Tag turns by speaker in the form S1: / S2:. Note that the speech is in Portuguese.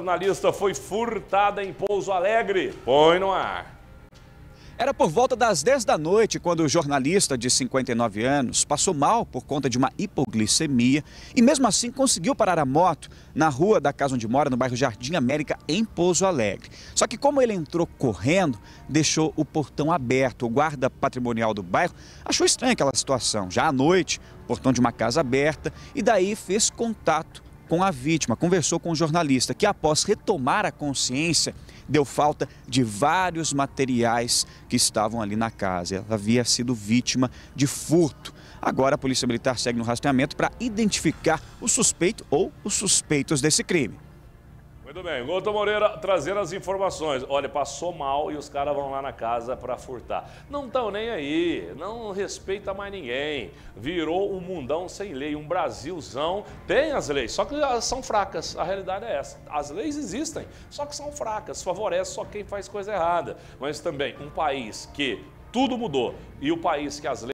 S1: jornalista foi furtada em Pouso Alegre. Põe no ar.
S2: Era por volta das 10 da noite quando o jornalista de 59 anos passou mal por conta de uma hipoglicemia e mesmo assim conseguiu parar a moto na rua da casa onde mora, no bairro Jardim América, em Pouso Alegre. Só que como ele entrou correndo, deixou o portão aberto. O guarda patrimonial do bairro achou estranha aquela situação. Já à noite, portão de uma casa aberta e daí fez contato com a vítima, conversou com o um jornalista, que após retomar a consciência, deu falta de vários materiais que estavam ali na casa. Ela havia sido vítima de furto. Agora a Polícia Militar segue no rastreamento para identificar o suspeito ou os suspeitos desse crime.
S1: Muito bem, Guto Moreira trazendo as informações. Olha, passou mal e os caras vão lá na casa para furtar. Não estão nem aí, não respeita mais ninguém. Virou um mundão sem lei, um Brasilzão. Tem as leis, só que são fracas. A realidade é essa. As leis existem, só que são fracas. Favorece só quem faz coisa errada. Mas também um país que tudo mudou e o país que as leis